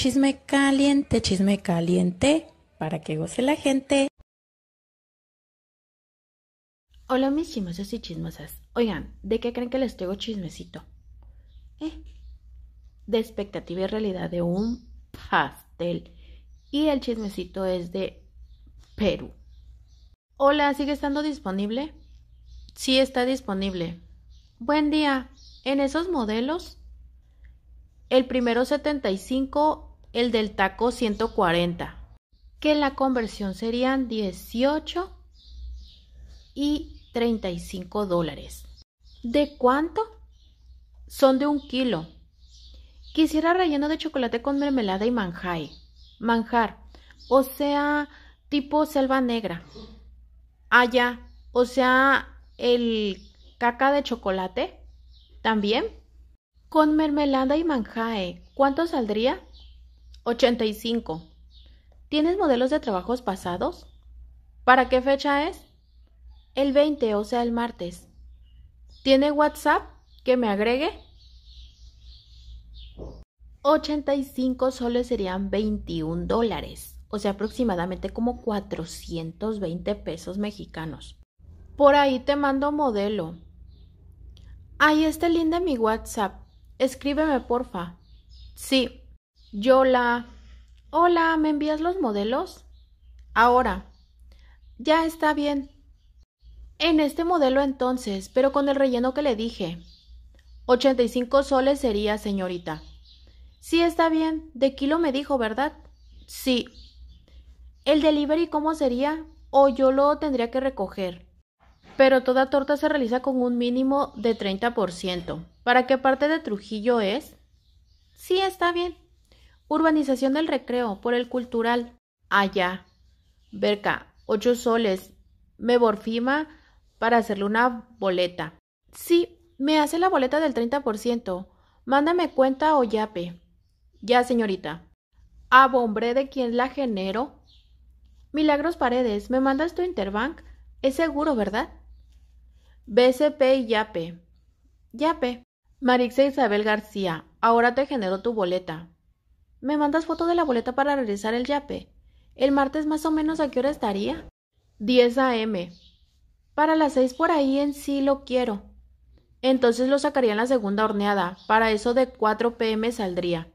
Chisme caliente, chisme caliente, para que goce la gente. Hola mis chismosos y chismosas. Oigan, ¿de qué creen que les traigo chismecito? ¿Eh? De expectativa y realidad de un pastel. Y el chismecito es de Perú. Hola, ¿sigue estando disponible? Sí está disponible. Buen día. En esos modelos, el primero 75 el del taco 140, que la conversión serían 18 y 35 dólares. ¿De cuánto? Son de un kilo. Quisiera relleno de chocolate con mermelada y manjae. Manjar. O sea, tipo selva negra. Allá. Ah, o sea, el caca de chocolate. También. Con mermelada y manjae, ¿cuánto saldría? 85. ¿Tienes modelos de trabajos pasados? ¿Para qué fecha es? El 20, o sea, el martes. ¿Tiene WhatsApp que me agregue? 85 soles serían 21 dólares, o sea, aproximadamente como 420 pesos mexicanos. Por ahí te mando modelo. Ahí está linda mi WhatsApp. Escríbeme, porfa. Sí, Yola. Hola, ¿me envías los modelos? Ahora. Ya está bien. En este modelo entonces, pero con el relleno que le dije. 85 soles sería, señorita. Sí, está bien. De kilo me dijo, ¿verdad? Sí. ¿El delivery cómo sería? O oh, yo lo tendría que recoger. Pero toda torta se realiza con un mínimo de 30%. ¿Para qué parte de Trujillo es? Sí, está bien. Urbanización del Recreo por el Cultural. Allá. Ah, Berca, ocho soles. Me borfima para hacerle una boleta. Sí, me hace la boleta del 30%. Mándame cuenta o yape. Ya, señorita. Abombré de quién la genero. Milagros Paredes, ¿me mandas tu Interbank? Es seguro, ¿verdad? BCP y Yape. Yape. Marixa Isabel García, ahora te genero tu boleta. ¿Me mandas foto de la boleta para regresar el yape? ¿El martes más o menos a qué hora estaría? 10 a.m. Para las 6 por ahí en sí lo quiero. Entonces lo sacaría en la segunda horneada. Para eso de 4 p.m. saldría.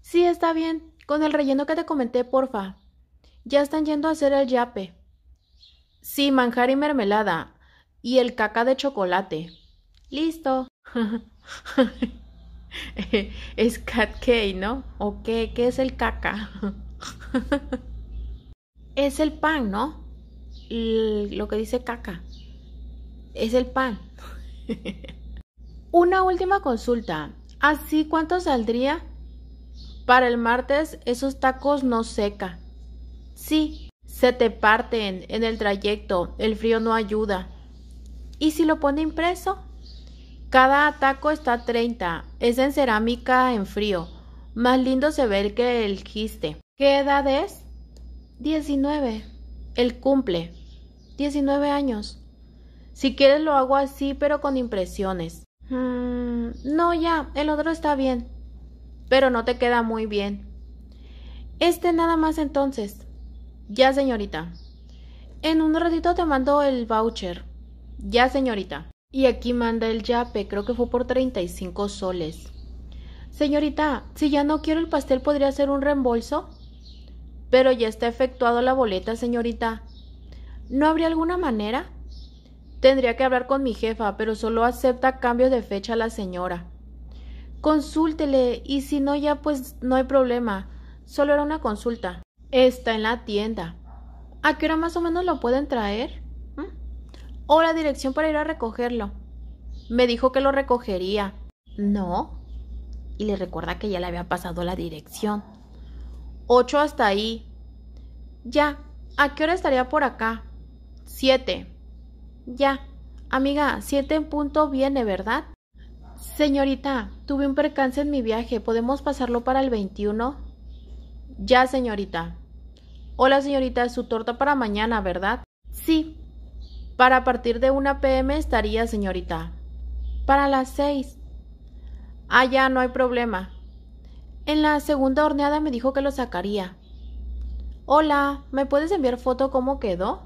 Sí, está bien. Con el relleno que te comenté, porfa. Ya están yendo a hacer el yape. Sí, manjar y mermelada. Y el caca de chocolate. Listo. es cat ¿no? ¿O qué? ¿Qué es el caca? es el pan, ¿no? lo que dice caca. Es el pan. Una última consulta. ¿Así cuánto saldría? Para el martes esos tacos no seca. Sí, se te parten en el trayecto, el frío no ayuda. ¿Y si lo pone impreso? Cada ataco está 30, es en cerámica en frío. Más lindo se ve el que ¿Qué edad es? 19. El cumple. 19 años. Si quieres lo hago así, pero con impresiones. Mm, no, ya, el otro está bien. Pero no te queda muy bien. Este nada más entonces. Ya, señorita. En un ratito te mando el voucher. Ya, señorita. Y aquí manda el yape, creo que fue por 35 soles. Señorita, si ya no quiero el pastel, ¿podría hacer un reembolso? Pero ya está efectuado la boleta, señorita. ¿No habría alguna manera? Tendría que hablar con mi jefa, pero solo acepta cambios de fecha la señora. Consúltele y si no ya pues no hay problema. Solo era una consulta. Está en la tienda. ¿A qué hora más o menos lo pueden traer? o la dirección para ir a recogerlo. Me dijo que lo recogería. No. Y le recuerda que ya le había pasado la dirección. Ocho hasta ahí. Ya. ¿A qué hora estaría por acá? Siete. Ya. Amiga, siete en punto viene, ¿verdad? Señorita, tuve un percance en mi viaje. ¿Podemos pasarlo para el 21? Ya, señorita. Hola, señorita. Su torta para mañana, ¿verdad? Sí, para partir de una PM estaría, señorita. Para las seis. Ah, ya, no hay problema. En la segunda horneada me dijo que lo sacaría. Hola, ¿me puedes enviar foto cómo quedó?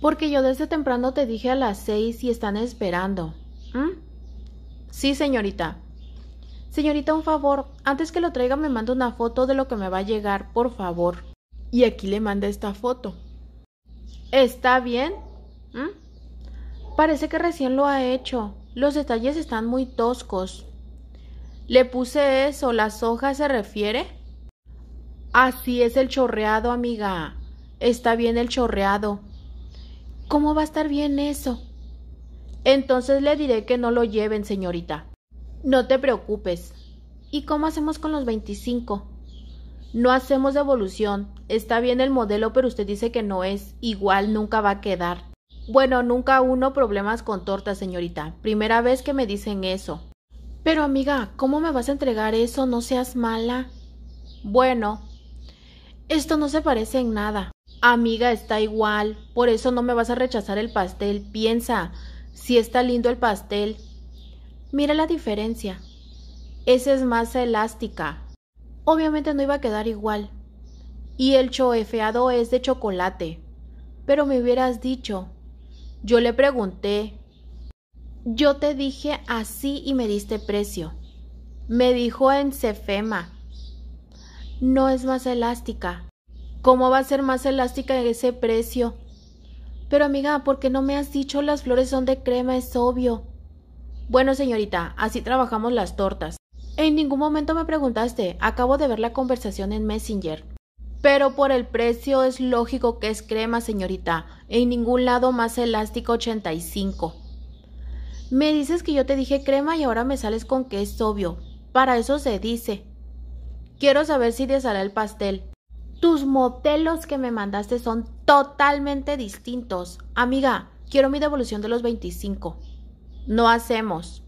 Porque yo desde temprano te dije a las seis y están esperando. ¿Mm? Sí, señorita. Señorita, un favor, antes que lo traiga me manda una foto de lo que me va a llegar, por favor. Y aquí le manda esta foto. ¿Está bien? ¿Mm? Parece que recién lo ha hecho. Los detalles están muy toscos. Le puse eso, las hojas se refiere. Así es el chorreado, amiga. Está bien el chorreado. ¿Cómo va a estar bien eso? Entonces le diré que no lo lleven, señorita. No te preocupes. ¿Y cómo hacemos con los 25? No hacemos devolución. Está bien el modelo, pero usted dice que no es. Igual nunca va a quedar. Bueno, nunca uno problemas con tortas, señorita. Primera vez que me dicen eso. Pero amiga, ¿cómo me vas a entregar eso? No seas mala. Bueno, esto no se parece en nada. Amiga, está igual. Por eso no me vas a rechazar el pastel. Piensa, si está lindo el pastel. Mira la diferencia. Esa es masa elástica. Obviamente no iba a quedar igual. Y el choefeado es de chocolate. Pero me hubieras dicho, yo le pregunté, yo te dije así y me diste precio. Me dijo en Cefema, no es más elástica. ¿Cómo va a ser más elástica ese precio? Pero amiga, ¿por qué no me has dicho las flores son de crema? Es obvio. Bueno, señorita, así trabajamos las tortas. En ningún momento me preguntaste. Acabo de ver la conversación en Messenger. Pero por el precio es lógico que es crema, señorita. En ningún lado más elástico 85. Me dices que yo te dije crema y ahora me sales con que es obvio. Para eso se dice. Quiero saber si te el pastel. Tus modelos que me mandaste son totalmente distintos. Amiga, quiero mi devolución de los 25. No hacemos.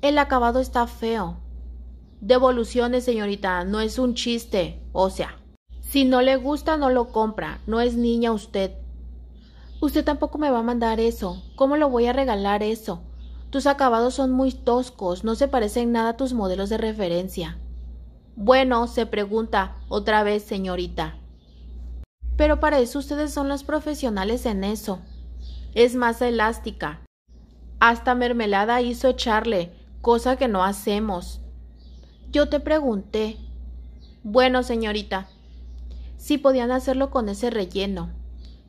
El acabado está feo. Devoluciones, señorita, no es un chiste. O sea. Si no le gusta, no lo compra. No es niña usted. Usted tampoco me va a mandar eso. ¿Cómo lo voy a regalar eso? Tus acabados son muy toscos, no se parecen nada a tus modelos de referencia. Bueno, se pregunta otra vez, señorita. Pero para eso ustedes son los profesionales en eso. Es más elástica. Hasta mermelada hizo echarle, cosa que no hacemos. Yo te pregunté. Bueno, señorita, si podían hacerlo con ese relleno.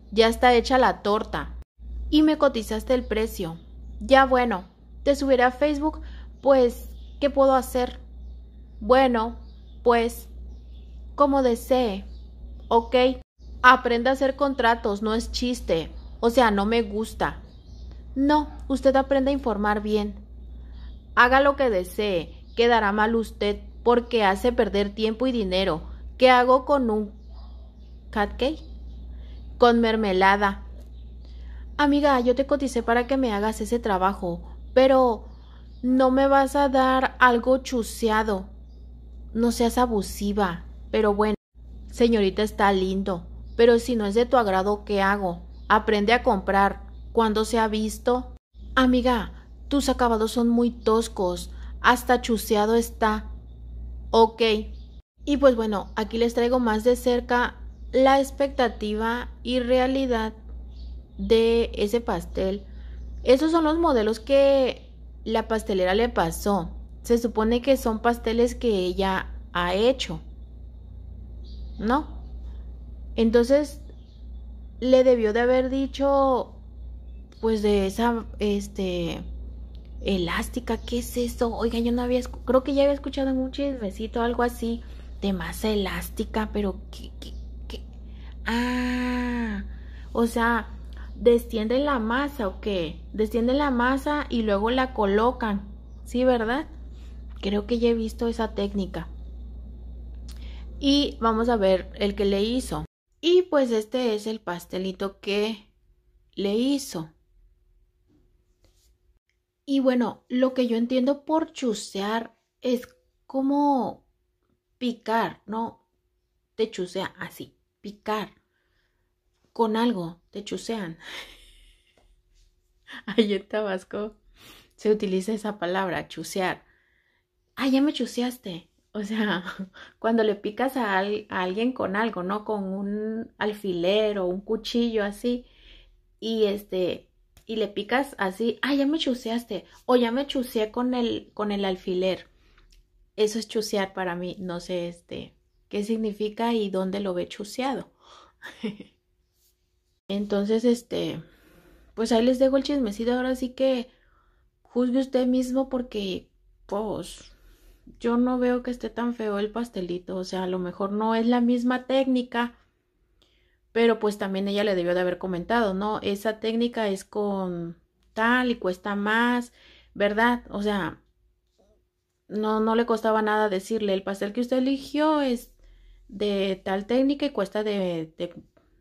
Ya está hecha la torta. Y me cotizaste el precio. Ya bueno, te subiré a Facebook, pues, ¿qué puedo hacer? Bueno, pues, como desee. Ok, aprenda a hacer contratos, no es chiste. O sea, no me gusta. No, usted aprende a informar bien. Haga lo que desee, quedará mal usted porque hace perder tiempo y dinero. ¿Qué hago con un con mermelada. Amiga, yo te coticé para que me hagas ese trabajo, pero no me vas a dar algo chuseado. No seas abusiva, pero bueno, señorita está lindo, pero si no es de tu agrado, ¿qué hago? Aprende a comprar. cuando se ha visto? Amiga, tus acabados son muy toscos, hasta chuseado está. Ok. Y pues bueno, aquí les traigo más de cerca la expectativa y realidad de ese pastel. Esos son los modelos que la pastelera le pasó. Se supone que son pasteles que ella ha hecho. ¿No? Entonces, le debió de haber dicho, pues de esa, este, elástica, ¿qué es eso? Oiga, yo no había, creo que ya había escuchado en un chismecito algo así, de masa elástica, pero ¿qué, Ah, o sea, desciende la masa o qué? Desciende la masa y luego la colocan. ¿Sí, verdad? Creo que ya he visto esa técnica. Y vamos a ver el que le hizo. Y pues este es el pastelito que le hizo. Y bueno, lo que yo entiendo por chusear es como picar, ¿no? Te chusea así picar con algo, te chusean. Ay, en Tabasco se utiliza esa palabra, chusear. Ah, ya me chuseaste. O sea, cuando le picas a, alguien con algo, ¿no? Con un alfiler o un cuchillo así. Y este, y le picas así, ah, ya me chuseaste. O ya me chuseé con el, con el alfiler. Eso es chusear para mí. No sé, este, qué significa y dónde lo ve chuseado. Entonces, este, pues ahí les dejo el chismecito. Ahora sí que juzgue usted mismo porque, pues, yo no veo que esté tan feo el pastelito. O sea, a lo mejor no es la misma técnica, pero pues también ella le debió de haber comentado, ¿no? Esa técnica es con tal y cuesta más, ¿verdad? O sea, no, no le costaba nada decirle, el pastel que usted eligió es de tal técnica y cuesta de, de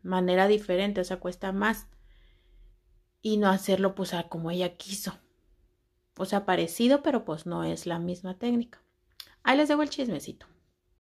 manera diferente, o sea, cuesta más. Y no hacerlo pues como ella quiso. O sea, parecido, pero pues no es la misma técnica. Ahí les dejo el chismecito.